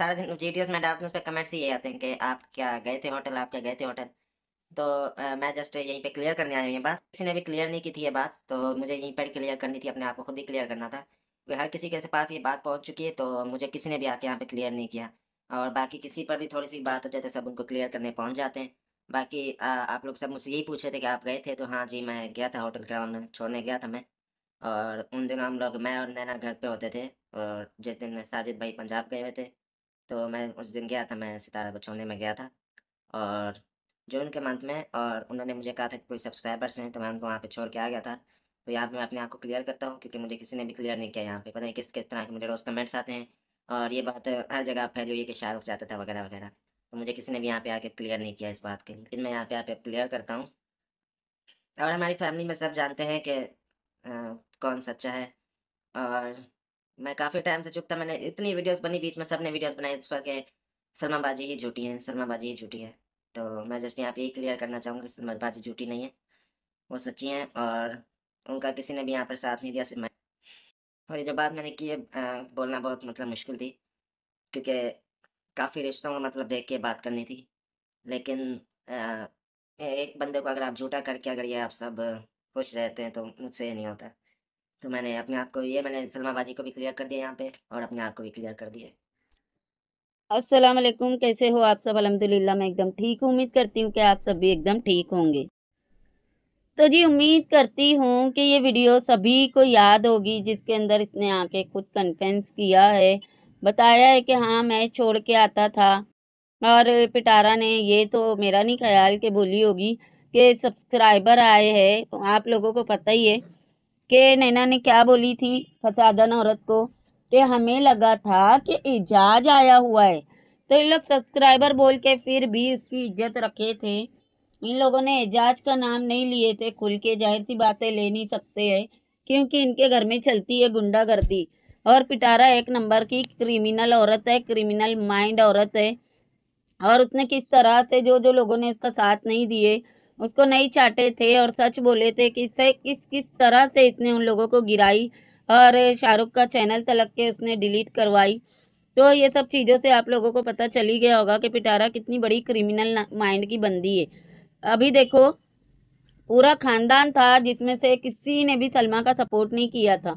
सारे दिन वीडियोस में डालते हैं उस पर कमेंट्स ही ये आते हैं कि आप क्या गए थे होटल आप क्या गए थे होटल तो आ, मैं जस्ट यहीं पे क्लियर करने आया हूँ ये बात किसी ने भी क्लियर नहीं की थी ये बात तो मुझे यहीं पर क्लियर करनी थी अपने आप को खुद ही क्लियर करना था क्योंकि हर किसी के पास ये बात पहुँच चुकी है तो मुझे किसी ने भी आके यहाँ पर क्लियर नहीं किया और बाकी किसी पर भी थोड़ी सी बात हो जाए तो सब उनको क्लियर करने पहुँच जाते हैं बाकी आ, आप लोग सब मुझसे यही पूछ रहे थे कि आप गए थे तो हाँ जी मैं गया था होटल ग्राउंड में छोड़ने गया था मैं और उन दिनों हम लोग मैं और नैना घर पे होते थे और जिस दिन साजिद भाई पंजाब गए हुए थे तो मैं उस दिन गया था मैं सितारा को छोड़ने में गया था और जून के मंथ में और उन्होंने मुझे कहा था कि कोई सब्सक्राइबर्स हैं तो मैं उनको वहाँ पे छोड़ के आ गया था तो यहाँ पे मैं अपने आप को क्लियर करता हूँ क्योंकि मुझे किसी ने भी क्लियर नहीं किया यहाँ पे पता नहीं किस किस तरह के मुझे रोज़ कमेंट्स आते हैं और ये बात हर जगह फैली हुई है कि शाहरुख जाता था वगैरह वगैरह तो मुझे किसी ने भी यहाँ पे आके क्लियर नहीं किया इस बात के लिए मैं यहाँ पे आप क्लियर करता हूँ और हमारी फैमिली में सब जानते हैं कि कौन सच्चा है और मैं काफ़ी टाइम से चुप था मैंने इतनी वीडियोस बनी बीच में सबने वीडियोस बनाई इस पर के सलमा बाजी ही झूठी है सलमा बाजी ही झूठी है तो मैं जस्ट यहाँ पे ये क्लियर करना चाहूँगा कि सलमा बाजी झूठी नहीं है वो सच्ची हैं और उनका किसी ने भी यहाँ पर साथ नहीं दिया सिर्फ और ये जो बात मैंने की है बोलना बहुत मतलब मुश्किल थी क्योंकि काफ़ी रिश्तों में मतलब देख के बात करनी थी लेकिन एक बंदे को अगर आप झूठा करके अगर ये आप सब खुश रहते हैं तो मुझसे ये नहीं होता तो मैंने अपने आप को ये मैंने सलमाबाजी को भी क्लियर कर दिया यहाँ पे और अपने आप को भी क्लियर कर दिया अस्सलाम वालेकुम कैसे हो आप सब अलहमदिल्ला मैं एकदम ठीक हूँ उम्मीद करती हूँ कि आप सब भी एकदम ठीक होंगे तो जी उम्मीद करती हूँ कि ये वीडियो सभी को याद होगी जिसके अंदर इसने आके खुद कन्फेंस किया है बताया है कि हाँ मैं छोड़ के आता था और पिटारा ने ये तो मेरा नहीं ख्याल कि बोली होगी कि सब्सक्राइबर आए हैं आप लोगों को पता ही है कि नैना ने क्या बोली थी फसादन औरत को कि हमें लगा था कि एजाज आया हुआ है तो इन लोग सब्सक्राइबर बोल के फिर भी उसकी इज्जत रखे थे इन लोगों ने एजाज का नाम नहीं लिए थे खुल के जाहिर सी बातें ले नहीं सकते हैं क्योंकि इनके घर में चलती है गुंडागर्दी और पिटारा एक नंबर की क्रिमिनल औरत है क्रिमिनल माइंड औरत है और उसने किस तरह से जो जो लोगों ने उसका साथ नहीं दिए उसको नहीं चाटे थे और सच बोले थे कि से किस किस तरह से इसने उन लोगों को गिराई और शाहरुख का चैनल तलक के उसने डिलीट करवाई तो ये सब चीज़ों से आप लोगों को पता चली गया होगा कि पिटारा कितनी बड़ी क्रिमिनल माइंड की बंदी है अभी देखो पूरा खानदान था जिसमें से किसी ने भी सलमा का सपोर्ट नहीं किया था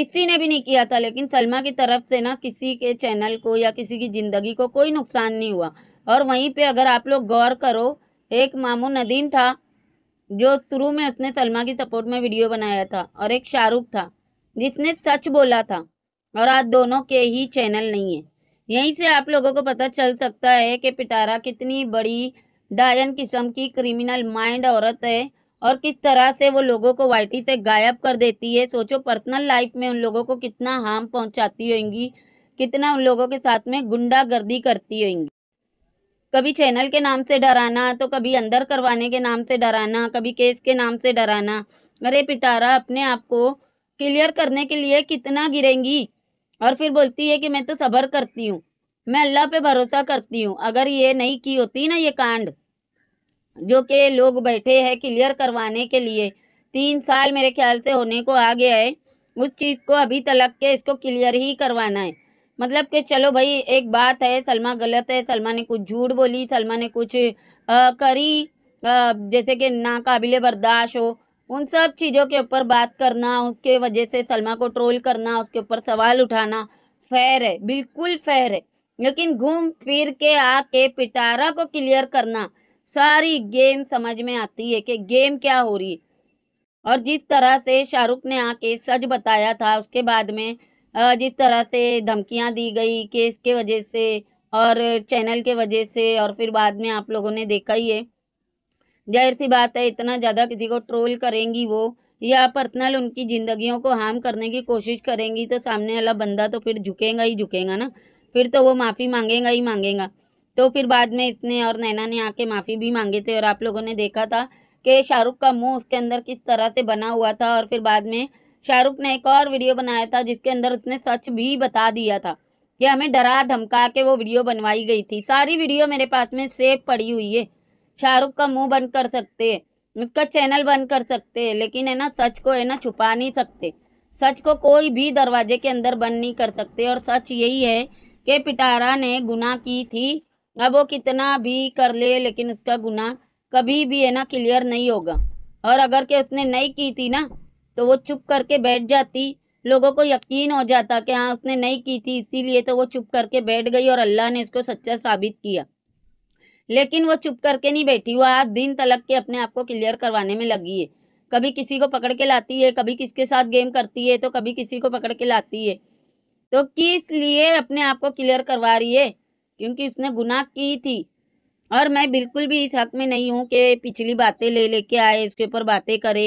किसी ने भी नहीं किया था लेकिन सलमा की तरफ से ना किसी के चैनल को या किसी की ज़िंदगी को कोई नुकसान नहीं हुआ और वहीं पे अगर आप लोग गौर करो एक मामू नदीम था जो शुरू में उसने सलमा की सपोर्ट में वीडियो बनाया था और एक शाहरुख था जिसने सच बोला था और आज दोनों के ही चैनल नहीं है यहीं से आप लोगों को पता चल सकता है कि पिटारा कितनी बड़ी डायन किस्म की क्रिमिनल माइंड औरत है और किस तरह से वो लोगों को वाइटी से गायब कर देती है सोचो पर्सनल लाइफ में उन लोगों को कितना हार्म पहुंचाती होंगी कितना उन लोगों के साथ में गुंडागर्दी करती होंगी कभी चैनल के नाम से डराना तो कभी अंदर करवाने के नाम से डराना कभी केस के नाम से डराना अरे पिटारा अपने आप को क्लियर करने के लिए कितना गिरेंगी और फिर बोलती है कि मैं तो सब्र करती हूँ मैं अल्लाह पे भरोसा करती हूँ अगर ये नहीं की होती ना ये कांड जो कि लोग बैठे हैं क्लियर करवाने के लिए तीन साल मेरे ख्याल से होने को आ गया है उस चीज़ को अभी तलक के इसको क्लियर ही करवाना है मतलब कि चलो भाई एक बात है सलमा गलत है सलमा ने कुछ झूठ बोली सलमा ने कुछ आ, करी आ, जैसे कि नाकाबिले बर्दाश्त हो उन सब चीज़ों के ऊपर बात करना उसके वजह से सलमा को ट्रोल करना उसके ऊपर सवाल उठाना फेयर है बिल्कुल फेयर है लेकिन घूम फिर के आके पिटारा को क्लियर करना सारी गेम समझ में आती है कि गेम क्या हो रही है और जिस तरह से शाहरुख ने आके सच बताया था उसके बाद में जिस तरह से धमकियां दी गई केस के वजह से और चैनल के वजह से और फिर बाद में आप लोगों ने देखा ही है जाहिर सी बात है इतना ज़्यादा किसी को ट्रोल करेंगी वो या पर्सनल उनकी ज़िंदगियों को हार्म करने की कोशिश करेंगी तो सामने वाला बंदा तो फिर झुकेगा ही झुकेगा ना फिर तो वो माफ़ी मांगेगा ही मांगेगा तो फिर बाद में इतने और नैना ने आके माफ़ी भी मांगे थे और आप लोगों ने देखा था कि शाहरुख का मुंह उसके अंदर किस तरह से बना हुआ था और फिर बाद में शाहरुख ने एक और वीडियो बनाया था जिसके अंदर उसने सच भी बता दिया था कि हमें डरा धमका के वो वीडियो बनवाई गई थी सारी वीडियो मेरे पास में सेव पड़ी हुई है शाहरुख का मुंह बंद कर सकते हैं उसका चैनल बंद कर सकते हैं लेकिन है ना सच को है ना छुपा नहीं सकते सच को कोई भी दरवाजे के अंदर बंद नहीं कर सकते और सच यही है कि पिटारा ने गुना की थी अब वो कितना भी कर ले लेकिन उसका गुना कभी भी है ना क्लियर नहीं होगा और अगर के उसने नहीं की थी ना तो वो चुप करके बैठ जाती लोगों को यकीन हो जाता कि हाँ उसने नहीं की थी इसीलिए तो वो चुप करके बैठ गई और अल्लाह ने इसको सच्चा साबित किया लेकिन वो चुप करके नहीं बैठी हुआ आज दिन तलक के अपने आप को क्लियर करवाने में लगी है कभी किसी को पकड़ के लाती है कभी किसके साथ गेम करती है तो कभी किसी को पकड़ के लाती है तो किस लिए अपने आप को क्लियर करवा रही है क्योंकि उसने गुनाह की थी और मैं बिल्कुल भी इस हक में नहीं हूँ कि पिछली बातें ले लेके आए इसके ऊपर बातें करे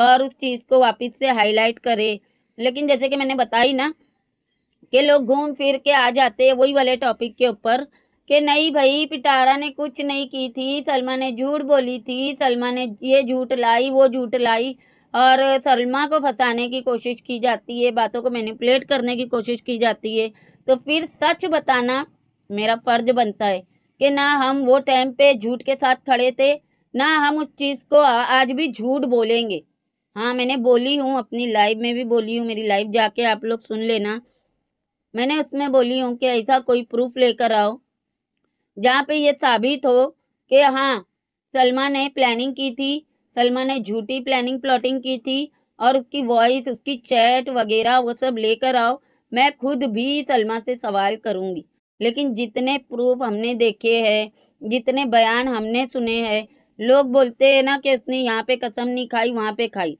और उस चीज़ को वापस से हाईलाइट करे लेकिन जैसे कि मैंने बताई ना कि लोग घूम फिर के आ जाते हैं वही वाले टॉपिक के ऊपर कि नहीं भाई पिटारा ने कुछ नहीं की थी सलमा ने झूठ बोली थी सलमा ने ये झूठ लाई वो झूठ लाई और सलमा को फंसाने की कोशिश की जाती है बातों को मैनिपुलेट करने की कोशिश की जाती है तो फिर सच बताना मेरा फ़र्ज बनता है कि ना हम वो टाइम पे झूठ के साथ खड़े थे ना हम उस चीज़ को आज भी झूठ बोलेंगे हाँ मैंने बोली हूँ अपनी लाइव में भी बोली हूँ मेरी लाइव जाके आप लोग सुन लेना मैंने उसमें बोली हूँ कि ऐसा कोई प्रूफ लेकर आओ जहाँ पे ये साबित हो कि हाँ सलमा ने प्लानिंग की थी सलमा ने झूठी प्लानिंग प्लॉटिंग की थी और उसकी वॉइस उसकी चैट वगैरह वो सब लेकर आओ मैं खुद भी सलमा से सवाल करूँगी लेकिन जितने प्रूफ हमने देखे हैं जितने बयान हमने सुने हैं लोग बोलते हैं ना कि उसने यहाँ पे कसम नहीं खाई वहाँ पे खाई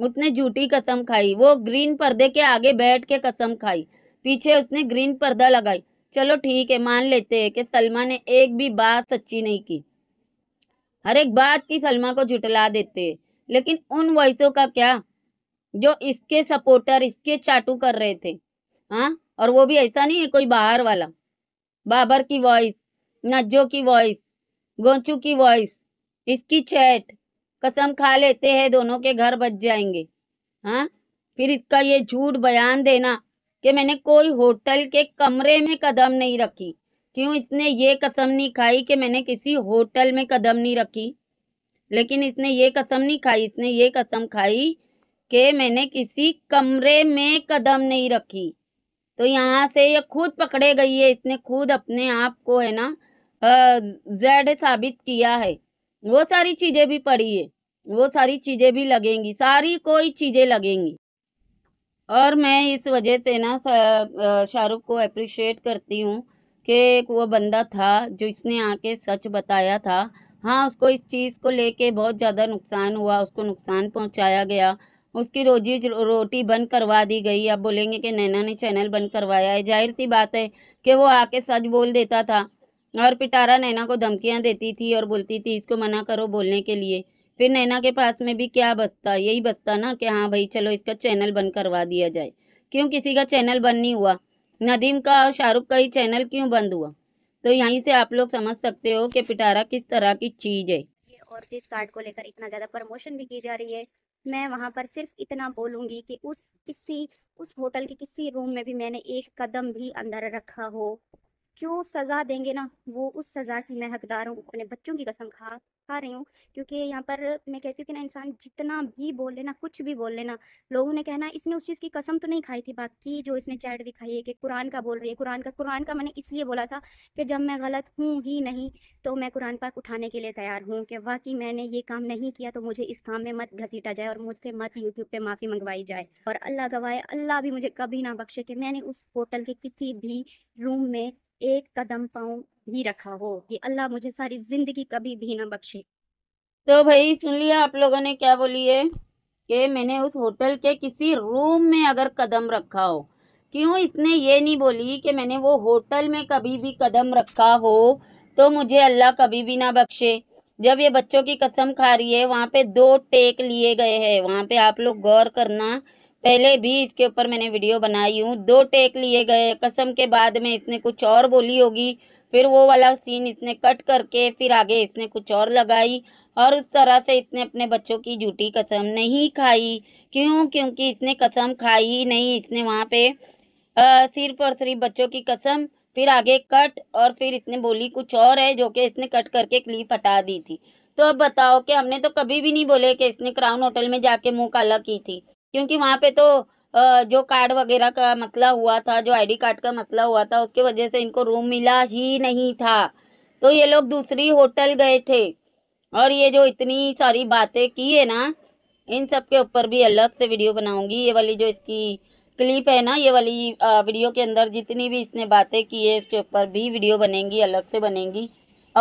उसने झूठी कसम खाई वो ग्रीन पर्दे के आगे बैठ के कसम खाई पीछे उसने ग्रीन पर्दा लगाई चलो ठीक है मान लेते हैं कि सलमा ने एक भी बात सच्ची नहीं की हर एक बात की सलमा को जुटला देते हैं लेकिन उन वॉइसों का क्या जो इसके सपोर्टर इसके चाटू कर रहे थे हाँ और वो भी ऐसा नहीं है कोई बाहर वाला बाबर की वॉइस नज्जो की वॉइस गोंचू की वॉइस इसकी चैट कसम खा लेते हैं दोनों के घर बच जाएंगे हाँ फिर इसका ये झूठ बयान देना कि मैंने कोई होटल के कमरे में कदम नहीं रखी क्यों इसने ये कसम नहीं खाई कि मैंने किसी होटल में कदम नहीं रखी लेकिन इसने ये कसम नहीं खाई इसने ये कसम खाई कि मैंने किसी कमरे में कदम नहीं रखी तो यहाँ से ये खुद पकड़े गई है इसने खुद अपने आप को है ना जेड साबित किया है वो सारी चीज़ें भी पड़ी है वो सारी चीज़ें भी लगेंगी सारी कोई चीज़ें लगेंगी और मैं इस वजह से ना शाहरुख को अप्रिशिएट करती हूँ कि एक वो बंदा था जो इसने आके सच बताया था हाँ उसको इस चीज़ को लेके बहुत ज़्यादा नुकसान हुआ उसको नुकसान पहुँचाया गया उसकी रोजी रोटी बंद करवा दी गई अब बोलेंगे कि नैना ने चैनल बंद करवाया है जाहिर सी बात है कि वो आके सच बोल देता था और पिटारा नैना को धमकियाँ देती थी और बोलती थी इसको मना करो बोलने के लिए फिर नैना के पास में भी क्या बचता यही बचता ना कि हाँ भाई चलो इसका चैनल बंद करवा दिया जाए क्यों किसी का चैनल बंद नहीं हुआ नदीम का और शाहरुख का ही चैनल क्यों बंद हुआ तो यहीं से आप लोग समझ सकते हो कि पिटारा किस तरह की चीज़ है और जिस कार्ड को लेकर इतना ज़्यादा प्रमोशन भी की जा रही है मैं वहाँ पर सिर्फ इतना बोलूँगी कि उस किसी उस होटल के किसी रूम में भी मैंने एक कदम भी अंदर रखा हो जो सज़ा देंगे ना वो उस सज़ा की मैं हकदार हूँ अपने बच्चों की कसम खा खा रही हूँ क्योंकि यहाँ पर मैं कहती हूँ कि ना इंसान जितना भी बोल लेना कुछ भी बोल लेना लोगों ने कहना इसने उस चीज़ की कसम तो नहीं खाई थी बाकी जो इसने चैट दिखाई है कि कुरान का बोल रही है कुरान का कुरान का मैंने इसलिए बोला था कि जब मैं गलत हूँ ही नहीं तो मैं कुरान पाक उठाने के लिए तैयार हूँ कि वाकई मैंने ये काम नहीं किया तो मुझे इस काम में मत घसीटा जाए और मुझसे मत यूट्यूब पर माफ़ी मंगवाई जाए और अल्लाह गवाए अल्लाह भी मुझे कभी ना बख्शे कि मैंने उस होटल के किसी भी रूम में एक कदम पाँव भी रखा हो कि अल्लाह मुझे सारी जिंदगी कभी भी ना बख्शे तो भाई सुन लिया आप लोगों ने क्या बोली है कि मैंने उस होटल के किसी रूम में अगर कदम रखा हो क्यों इसने ये नहीं बोली कि मैंने वो होटल में कभी भी कदम रखा हो तो मुझे अल्लाह कभी भी ना बख्शे जब ये बच्चों की कसम खा रही है वहाँ पे दो टेक लिए गए हैं वहाँ पे आप लोग गौर करना पहले भी इसके ऊपर मैंने वीडियो बनाई हूँ दो टेक लिए गए कसम के बाद में इसने कुछ और बोली होगी फिर वो वाला सीन इसने कट करके फिर आगे इसने कुछ और लगाई और उस तरह से इसने अपने बच्चों की झूठी कसम नहीं खाई क्यों क्योंकि इसने कसम खाई ही नहीं इसने वहाँ पे सिर्फ और सिर्फ बच्चों की कसम फिर आगे कट और फिर इसने बोली कुछ और है जो कि इसने कट करके क्लिप हटा दी थी तो अब बताओ कि हमने तो कभी भी नहीं बोले कि इसने क्राउन होटल में जाके मुँह काला की थी क्योंकि वहाँ पे तो जो कार्ड वगैरह का मतला हुआ था जो आईडी कार्ड का मतला हुआ था उसके वजह से इनको रूम मिला ही नहीं था तो ये लोग दूसरी होटल गए थे और ये जो इतनी सारी बातें की है ना इन सब के ऊपर भी अलग से वीडियो बनाऊंगी ये वाली जो इसकी क्लिप है ना ये वाली वीडियो के अंदर जितनी भी इसने बातें की है इसके ऊपर भी वीडियो बनेंगी अलग से बनेंगी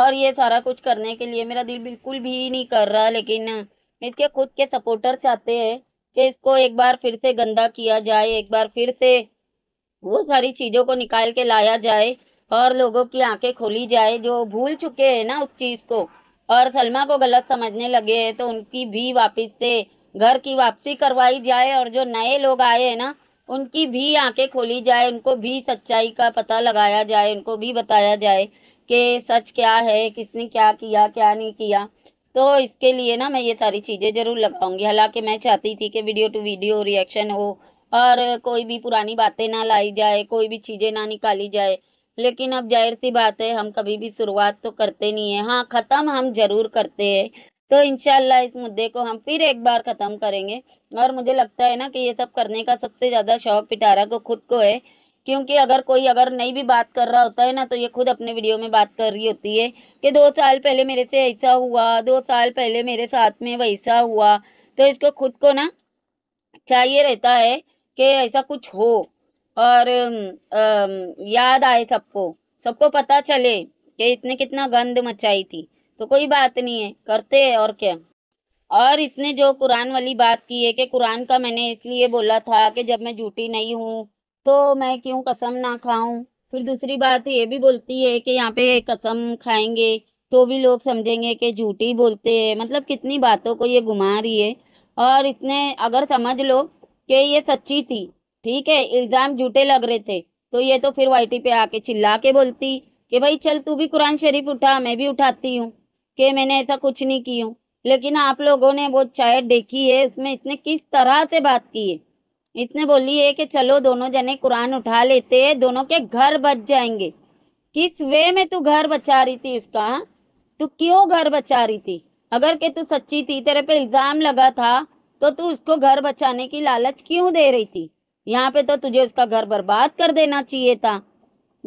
और ये सारा कुछ करने के लिए मेरा दिल बिल्कुल भी नहीं कर रहा लेकिन इसके खुद के सपोर्टर चाहते हैं कि इसको एक बार फिर से गंदा किया जाए एक बार फिर से वो सारी चीज़ों को निकाल के लाया जाए और लोगों की आंखें खोली जाए जो भूल चुके हैं ना उस चीज़ को और सलमा को गलत समझने लगे हैं तो उनकी भी वापस से घर की वापसी करवाई जाए और जो नए लोग आए हैं ना उनकी भी आंखें खोली जाए उनको भी सच्चाई का पता लगाया जाए उनको भी बताया जाए कि सच क्या है किसने क्या किया क्या नहीं किया तो इसके लिए ना मैं ये सारी चीज़ें ज़रूर लगाऊंगी हालांकि मैं चाहती थी कि वीडियो टू वीडियो रिएक्शन हो और कोई भी पुरानी बातें ना लाई जाए कोई भी चीज़ें ना निकाली जाए लेकिन अब जाहिर सी बात है हम कभी भी शुरुआत तो करते नहीं है हाँ ख़त्म हम ज़रूर करते हैं तो इन इस मुद्दे को हम फिर एक बार ख़त्म करेंगे और मुझे लगता है ना कि ये सब करने का सबसे ज़्यादा शौक पिटारा को खुद को है क्योंकि अगर कोई अगर नहीं भी बात कर रहा होता है ना तो ये खुद अपने वीडियो में बात कर रही होती है कि दो साल पहले मेरे से ऐसा हुआ दो साल पहले मेरे साथ में वैसा हुआ तो इसको खुद को ना चाहिए रहता है कि ऐसा कुछ हो और याद आए सबको सबको पता चले कि इतने कितना गंद मचाई थी तो कोई बात नहीं है करते है और क्या और इसने जो कुरान वाली बात की है कि कुरान का मैंने इसलिए बोला था कि जब मैं झूठी नहीं हूँ तो मैं क्यों कसम ना खाऊं फिर दूसरी बात ये भी बोलती है कि यहाँ पे कसम खाएंगे तो भी लोग समझेंगे कि झूठी बोलते हैं मतलब कितनी बातों को ये घुमा रही है और इतने अगर समझ लो कि ये सच्ची थी ठीक है इल्ज़ाम झूठे लग रहे थे तो ये तो फिर वाई पे आके चिल्ला के बोलती कि भाई चल तू भी कुरान शरीफ उठा मैं भी उठाती हूँ कि मैंने ऐसा कुछ नहीं की हूँ लेकिन आप लोगों ने वो चैट देखी है उसमें इसने किस तरह से बात की है इसने बोली है कि चलो दोनों जने कुरान उठा लेते हैं दोनों के घर बच जाएंगे किस वे में तू घर बचा रही थी उसका हाँ? तू क्यों घर बचा रही थी अगर के तू सच्ची थी तेरे पे इल्ज़ाम लगा था तो तू उसको घर बचाने की लालच क्यों दे रही थी यहाँ पे तो तुझे उसका घर बर्बाद कर देना चाहिए था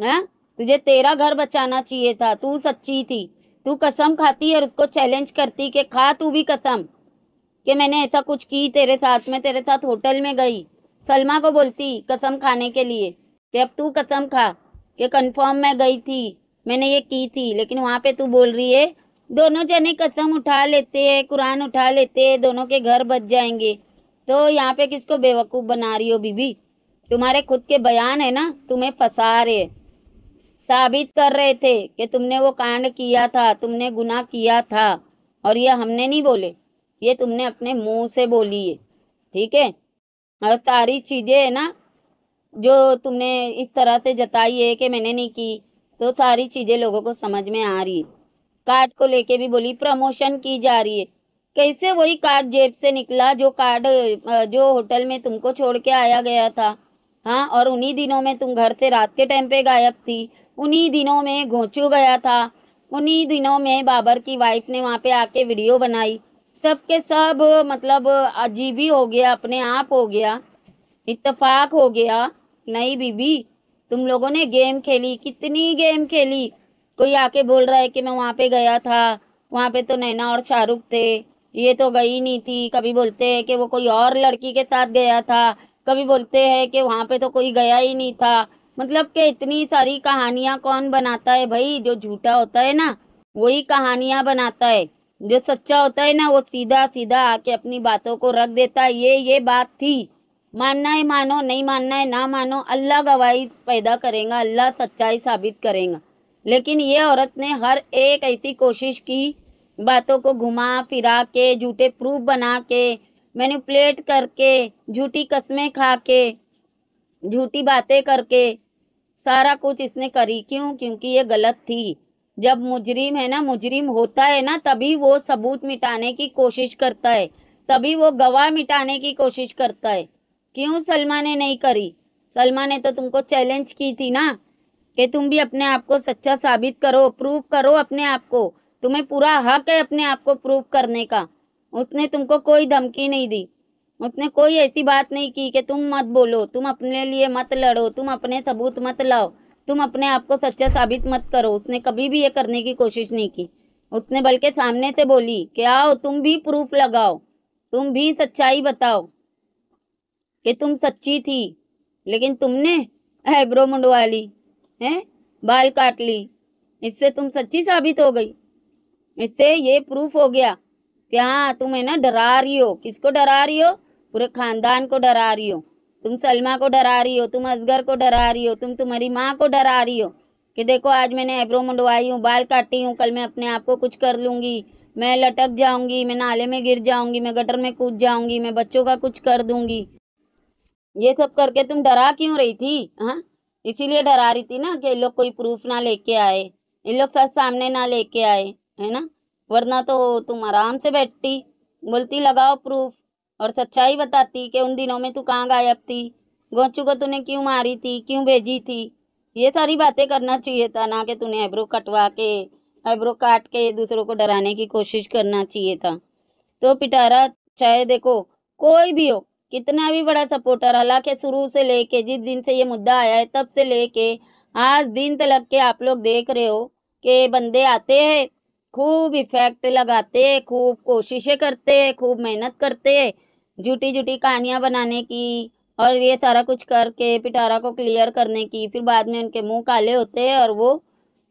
है हाँ? तुझे तेरा घर बचाना चाहिए था तू सच्ची थी तू कसम खाती और उसको चैलेंज करती कि खा तू भी कसम कि मैंने ऐसा कुछ की तेरे साथ में तेरे साथ होटल में गई सलमा को बोलती कसम खाने के लिए कि अब तू कसम खा कि कंफर्म मैं गई थी मैंने ये की थी लेकिन वहाँ पे तू बोल रही है दोनों जने कसम उठा लेते हैं कुरान उठा लेते हैं दोनों के घर बच जाएंगे तो यहाँ पे किसको बेवकूफ़ बना रही हो बीबी तुम्हारे खुद के बयान है ना तुम्हें फंसा रहे साबित कर रहे थे कि तुमने वो कांड किया था तुमने गुना किया था और ये हमने नहीं बोले ये तुमने अपने मुंह से बोली है ठीक है और मतलब सारी चीज़ें है ना जो तुमने इस तरह से जताई है कि मैंने नहीं की तो सारी चीज़ें लोगों को समझ में आ रही है कार्ड को लेके भी बोली प्रमोशन की जा रही है कैसे वही कार्ड जेब से निकला जो कार्ड जो होटल में तुमको छोड़ के आया गया था हाँ और उन्हीं दिनों में तुम घर से रात के टाइम पे गायब थी उन्हीं दिनों में घोंचू गया था उन्हीं दिनों में बाबर की वाइफ ने वहाँ पे आके वीडियो बनाई सब के सब मतलब अजीब ही हो गया अपने आप हो गया इतफाक हो गया नहीं बीबी तुम लोगों ने गेम खेली कितनी गेम खेली कोई आके बोल रहा है कि मैं वहाँ पे गया था वहाँ पे तो नैना और शाहरुख थे ये तो गई नहीं थी कभी बोलते हैं कि वो कोई और लड़की के साथ गया था कभी बोलते हैं कि वहाँ पे तो कोई गया ही नहीं था मतलब कि इतनी सारी कहानियाँ कौन बनाता है भाई जो झूठा होता है ना वही कहानियाँ बनाता है जो सच्चा होता है ना वो सीधा सीधा आके अपनी बातों को रख देता है ये ये बात थी मानना है मानो नहीं मानना है ना मानो अल्लाह गवाही पैदा करेगा अल्लाह सच्चाई साबित करेगा लेकिन ये औरत ने हर एक ऐसी कोशिश की बातों को घुमा फिरा के झूठे प्रूफ बना के मैनिपुलेट करके झूठी कस्में खा के झूठी बातें करके सारा कुछ इसने करी क्यों क्योंकि ये गलत थी जब मुजरिम है ना मुजरिम होता है ना तभी वो सबूत मिटाने की कोशिश करता है तभी वो गवाह मिटाने की कोशिश करता है क्यों सलमा ने नहीं करी सलमा ने तो तुमको चैलेंज की थी ना कि तुम भी अपने आप को सच्चा साबित करो प्रूफ करो अपने आप को तुम्हें पूरा हक है अपने आप को प्रूव करने का उसने तुमको कोई धमकी नहीं दी उसने कोई ऐसी बात नहीं की कि तुम मत बोलो तुम अपने लिए मत लड़ो तुम अपने सबूत मत लाओ तुम अपने आप को सच्चा साबित मत करो उसने कभी भी ये करने की कोशिश नहीं की उसने बल्कि सामने से बोली कि आओ तुम भी प्रूफ लगाओ तुम भी सच्चाई बताओ कि तुम सच्ची थी लेकिन तुमने आईब्रो मुंडवा ली हैं बाल काट ली इससे तुम सच्ची साबित हो गई इससे ये प्रूफ हो गया कि हाँ तुम है ना डरा रही हो किसको डरा रही हो पूरे खानदान को डरा रही हो तुम सलमा को डरा रही हो तुम असगर को डरा रही हो तुम तुम्हारी माँ को डरा रही हो कि देखो आज मैंने आईब्रो मंडवाई हूँ बाल काटी हूँ कल मैं अपने आप को कुछ कर लूँगी मैं लटक जाऊँगी मैं नाले में गिर जाऊँगी मैं गटर में कूद जाऊँगी मैं बच्चों का कुछ कर दूँगी ये सब करके तुम डरा क्यों रही थी हाँ इसीलिए डरा रही थी ना कि इन लोग कोई प्रूफ ना लेके आए इन लोग सच सामने ना लेके आए है ना वरना तो तुम आराम से बैठती बोलती लगाओ प्रूफ और सच्चाई बताती कि उन दिनों में तू कहाँ गायब थी गोचू को तूने क्यों मारी थी क्यों भेजी थी ये सारी बातें करना चाहिए था ना कि तूने आईब्रो कटवा के आईब्रो काट के दूसरों को डराने की कोशिश करना चाहिए था तो पिटारा चाहे देखो कोई भी हो कितना भी बड़ा सपोर्टर हालांकि शुरू से लेके जिस दिन से ये मुद्दा आया है तब से लेके आज दिन तक के आप लोग देख रहे हो कि बंदे आते हैं खूब इफेक्ट लगाते खूब कोशिशें करते खूब मेहनत करते झूठी झूठी कहानियाँ बनाने की और ये सारा कुछ करके पिटारा को क्लियर करने की फिर बाद में उनके मुंह काले होते हैं और वो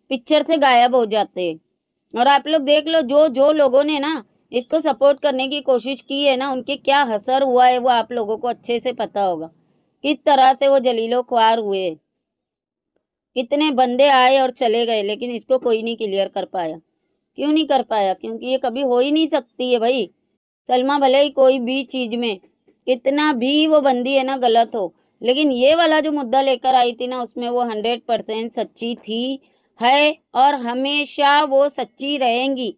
पिक्चर से गायब हो जाते हैं और आप लोग देख लो जो जो लोगों ने ना इसको सपोर्ट करने की कोशिश की है ना उनके क्या असर हुआ है वो आप लोगों को अच्छे से पता होगा किस तरह से वो जलीलो ख्वार हुए कितने बंदे आए और चले गए लेकिन इसको कोई नहीं क्लियर कर पाया क्यों नहीं कर पाया क्योंकि ये कभी हो ही नहीं सकती है भाई सलमा भले ही कोई भी चीज़ में कितना भी वो बंदी है ना गलत हो लेकिन ये वाला जो मुद्दा लेकर आई थी ना उसमें वो हंड्रेड परसेंट सच्ची थी है और हमेशा वो सच्ची रहेंगी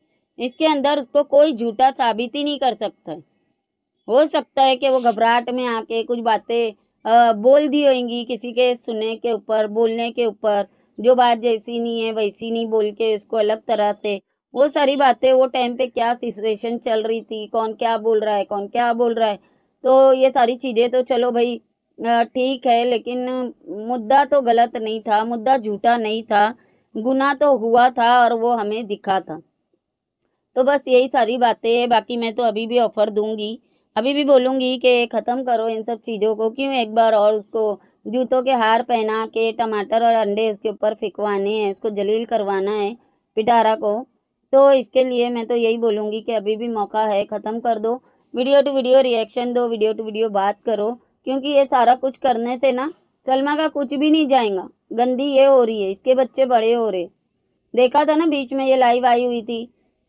इसके अंदर उसको कोई झूठा साबित ही नहीं कर सकता हो सकता है कि वो घबराहट में आके कुछ बातें बोल दी होंगी किसी के सुनने के ऊपर बोलने के ऊपर जो बात जैसी नहीं है वैसी नहीं बोल के उसको अलग तरह से वो सारी बातें वो टाइम पे क्या सिचुएशन चल रही थी कौन क्या बोल रहा है कौन क्या बोल रहा है तो ये सारी चीज़ें तो चलो भाई ठीक है लेकिन मुद्दा तो गलत नहीं था मुद्दा झूठा नहीं था गुना तो हुआ था और वो हमें दिखा था तो बस यही सारी बातें हैं बाकी मैं तो अभी भी ऑफ़र दूंगी अभी भी बोलूँगी कि ख़त्म करो इन सब चीज़ों को क्यों एक बार और उसको जूतों के हार पहना के टमाटर और अंडे उसके ऊपर फिकवाने हैं उसको जलील करवाना है पिटारा को तो इसके लिए मैं तो यही बोलूँगी कि अभी भी मौका है ख़त्म कर दो वीडियो टू वीडियो रिएक्शन दो वीडियो टू वीडियो बात करो क्योंकि ये सारा कुछ करने से ना सलमा का कुछ भी नहीं जाएगा गंदी ये हो रही है इसके बच्चे बड़े हो रहे देखा था ना बीच में ये लाइव आई हुई थी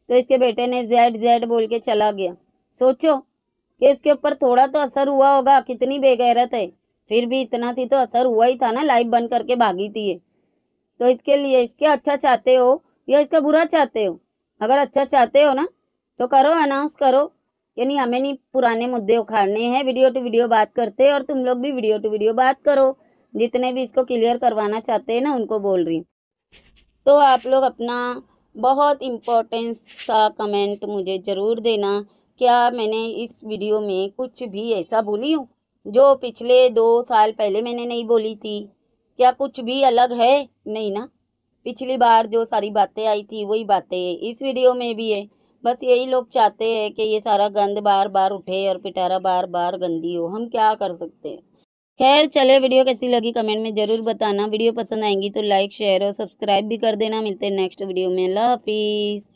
तो इसके बेटे ने जेड जेड बोल के चला गया सोचो कि इसके ऊपर थोड़ा तो असर हुआ होगा कितनी बेगैरत है फिर भी इतना थी तो असर हुआ ही था ना लाइव बंद करके भागी थी ये तो इसके लिए इसके अच्छा चाहते हो या इसका बुरा चाहते हो अगर अच्छा चाहते हो ना तो करो अनाउंस करो कि नहीं हमें नहीं पुराने मुद्दे उखाड़ने हैं वीडियो टू वीडियो बात करते और तुम लोग भी वीडियो टू वीडियो बात करो जितने भी इसको क्लियर करवाना चाहते हैं ना उनको बोल रही तो आप लोग अपना बहुत इम्पोर्टेंस सा कमेंट मुझे ज़रूर देना क्या मैंने इस वीडियो में कुछ भी ऐसा बोली हूँ जो पिछले दो साल पहले मैंने नहीं बोली थी क्या कुछ भी अलग है नहीं ना पिछली बार जो सारी बातें आई थी वही बातें इस वीडियो में भी है बस यही लोग चाहते हैं कि ये सारा गंद बार बार उठे और पिटारा बार बार गंदी हो हम क्या कर सकते हैं खैर चले वीडियो कैसी लगी कमेंट में ज़रूर बताना वीडियो पसंद आएंगी तो लाइक शेयर और सब्सक्राइब भी कर देना मिलते हैं नेक्स्ट वीडियो में अल्लाह हाफिज़